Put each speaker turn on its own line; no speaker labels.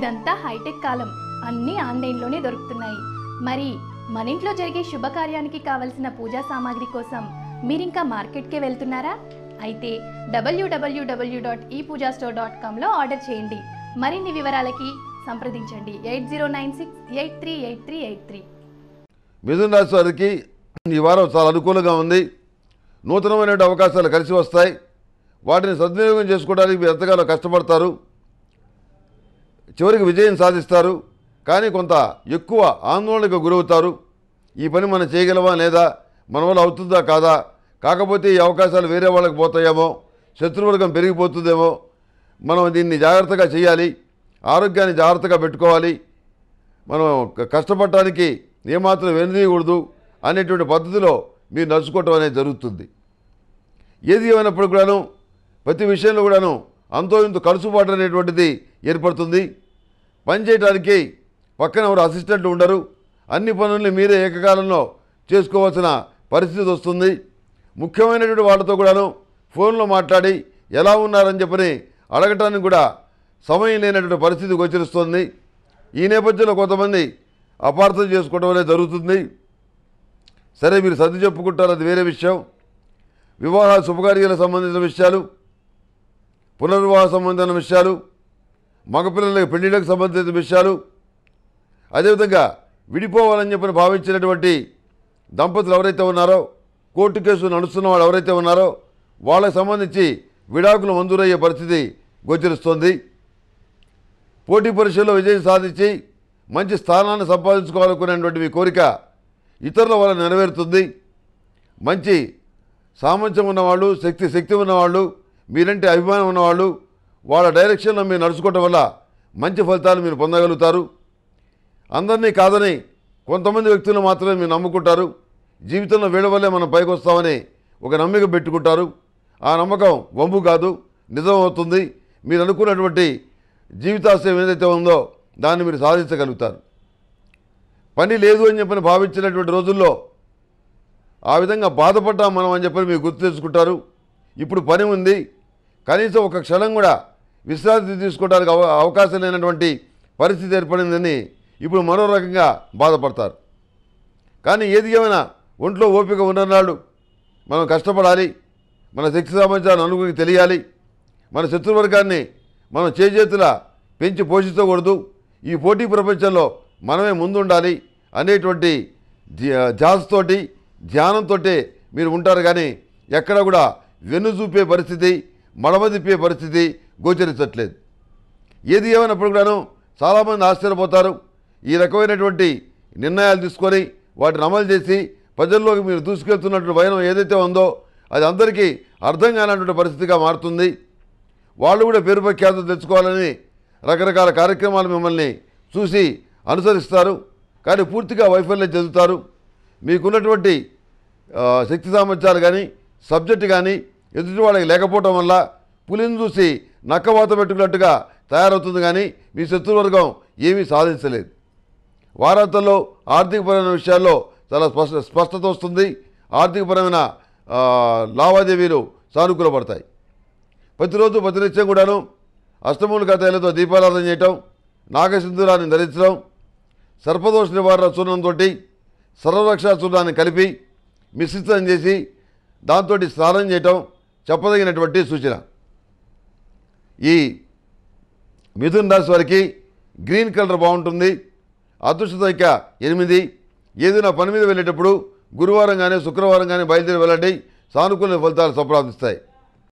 ఇదంతా హైటెక్ కాలం అన్నీ ఆన్లైన్లోనే దొరుకుతున్నాయి మరి మన ఇంట్లో జరిగే శుభకార్యానికి కావలసిన పూజా సామాగ్రి కోసం మీరింకా మార్కెట్కే వెళ్తున్నారా అయితే W W W dot E Pooja store dot కామ్లో ఆర్డర్ చేయండి మరిన్ని వివరాలకి సంప్రదించండి eight zero nine six eight three eight three eight three
మిథున రాశి వారికి ఈ వారం చాలా అనుకూలంగా ఉంది నూతనమైన అవకాశాలు కలిసి వస్తాయి వాటిని సద్వినియోగం చేసుకోవడానికి మీరు ఎంతగానో కష్టపడతారు చివరికి విజయం సాధిస్తారు కానీ కొంత ఎక్కువ ఆందోళనకు గురవుతారు ఈ పని మనం చేయగలవా లేదా మన వల్ల అవుతుందా కాదా కాకపోతే ఈ అవకాశాలు వేరే వాళ్ళకి పోతాయేమో శత్రువర్గం పెరిగిపోతుందేమో మనం దీన్ని జాగ్రత్తగా చేయాలి ఆరోగ్యాన్ని జాగ్రత్తగా పెట్టుకోవాలి మనం కష్టపడటానికి ఏమాత్రం వెనదీయకూడదు అనేటువంటి పద్ధతిలో మీరు నడుచుకోవటం అనేది జరుగుతుంది ఏది ఏమైనప్పుడు కూడాను ప్రతి విషయంలో కూడాను అంతో ఇంత కలుసుబాటు అనేటువంటిది ఏర్పడుతుంది పని చేయడానికి పక్కన ఎవరు అసిస్టెంట్ ఉండరు అన్ని పనుల్ని మీరే ఏకకాలంలో చేసుకోవాల్సిన పరిస్థితి వస్తుంది ముఖ్యమైనటువంటి వాళ్ళతో కూడాను ఫోన్లో మాట్లాడి ఎలా ఉన్నారని చెప్పని అడగటానికి కూడా సమయం లేనటువంటి పరిస్థితి గోచరిస్తుంది ఈ నేపథ్యంలో కొంతమంది అపార్థం చేసుకోవడం అనేది జరుగుతుంది సరే మీరు సర్ది చెప్పుకుంటారు అది వేరే విషయం వివాహ శుభకార్యాలకు సంబంధించిన విషయాలు పునర్వివాహ సంబంధించిన విషయాలు మగపిల్లలకు పెళ్లిళ్ళకు సంబంధించిన విషయాలు అదేవిధంగా విడిపోవాలని చెప్పని భావించినటువంటి దంపతులు ఎవరైతే ఉన్నారో కోర్టు కేసును నడుస్తున్న వాళ్ళు ఎవరైతే ఉన్నారో వాళ్ళకు సంబంధించి విడాకులు మంజూరయ్యే పరిస్థితి గోచరిస్తోంది పోటీ పరీక్షల్లో విజయం సాధించి మంచి స్థానాన్ని సంపాదించుకోవాలనుకునేటువంటి మీ కోరిక ఇతరుల వల్ల నెరవేరుతుంది మంచి సామర్థ్యం ఉన్నవాళ్ళు శక్తి శక్తి ఉన్నవాళ్ళు మీరంటే అభిమానం ఉన్నవాళ్ళు వాళ్ళ డైరెక్షన్లో మీరు నడుచుకోవటం వల్ల మంచి ఫలితాలు మీరు పొందగలుగుతారు అందరినీ కాదని కొంతమంది వ్యక్తులు మాత్రమే మీరు నమ్ముకుంటారు జీవితంలో వీళ్ళ వల్లే మనం పైకి వస్తామని ఒక నమ్మిక పెట్టుకుంటారు ఆ నమ్మకం వంబు కాదు నిజం అవుతుంది మీరు అనుకున్నటువంటి జీవితాశయం ఏదైతే ఉందో దాన్ని మీరు సాధించగలుగుతారు పని లేదు అని చెప్పని భావించినటువంటి రోజుల్లో ఆ విధంగా బాధపడ్డాం మనం అని చెప్పని మీరు గుర్తు తెచ్చుకుంటారు ఇప్పుడు పని ఉంది కనీసం ఒక క్షణం కూడా విశ్రాంతి తీసుకోవడానికి అవకాశం లేనటువంటి పరిస్థితి ఏర్పడిందని ఇప్పుడు మరో రకంగా బాధపడతారు కానీ ఏది ఏమైనా ఒంట్లో ఓపిక ఉన్ననాడు మనం కష్టపడాలి మన శక్తి సామర్థ్యాన్ని అనుగుణకి తెలియాలి మన శత్రువర్గాన్ని మనం చేజేతుల పెంచి పోషించకూడదు ఈ పోటీ ప్రపంచంలో మనమే ముందుండాలి అనేటువంటి ధ్యాసతోటి ధ్యానంతో మీరు ఉంటారు కానీ ఎక్కడ కూడా వెన్ను చూపే పరిస్థితి మడమదిప్పే పరిస్థితి గోచరించట్లేదు ఏది ఏమైనప్పుడు కూడాను చాలామంది ఆశ్చర్యపోతారు ఈ రకమైనటువంటి నిర్ణయాలు తీసుకొని వాటిని అమలు చేసి ప్రజల్లోకి మీరు దూసుకెళ్తున్నటువంటి భయం ఏదైతే ఉందో అది అందరికీ అర్థం కానటువంటి పరిస్థితిగా మారుతుంది వాళ్ళు కూడా పేరు ప్రఖ్యాతులు తెచ్చుకోవాలని రకరకాల కార్యక్రమాలు మిమ్మల్ని చూసి అనుసరిస్తారు కానీ పూర్తిగా వైఫల్యం చెందుతారు మీకున్నటువంటి శక్తి సామర్థ్యాలు కానీ సబ్జెక్టు కానీ ఎదుటి వాళ్ళకి లేకపోవటం వల్ల పులిని చూసి నక్కవాత పెట్టుకున్నట్టుగా తయారవుతుంది కానీ మీ శత్రువర్గం ఏమీ సాధించలేదు వారాంతంలో ఆర్థికపరమైన విషయాల్లో చాలా స్పష్ట స్పష్టత వస్తుంది ఆర్థికపరమైన లావాదేవీలు సానుకూలపడతాయి ప్రతిరోజు ప్రతినిత్యం కూడాను అష్టమూల కథలతో దీపారాధన చేయటం నాగసింధురాన్ని ధరించడం సర్పదోష నివారణ చూర్ణంతో సర్వరక్షణ చూర్ణాన్ని కలిపి మిశ్రితం చేసి దాంతో స్నానం చేయటం చెప్పదగినటువంటి సూచన ఈ మిథున్ రాశి వారికి గ్రీన్ కలర్ బాగుంటుంది అదృష్ట సంఖ్య ఎనిమిది ఏదైనా పని మీద వెళ్ళేటప్పుడు గురువారం కానీ శుక్రవారం కానీ బయలుదేరి వెళ్ళండి సానుకూల ఫలితాలు సంప్రాదిస్తాయి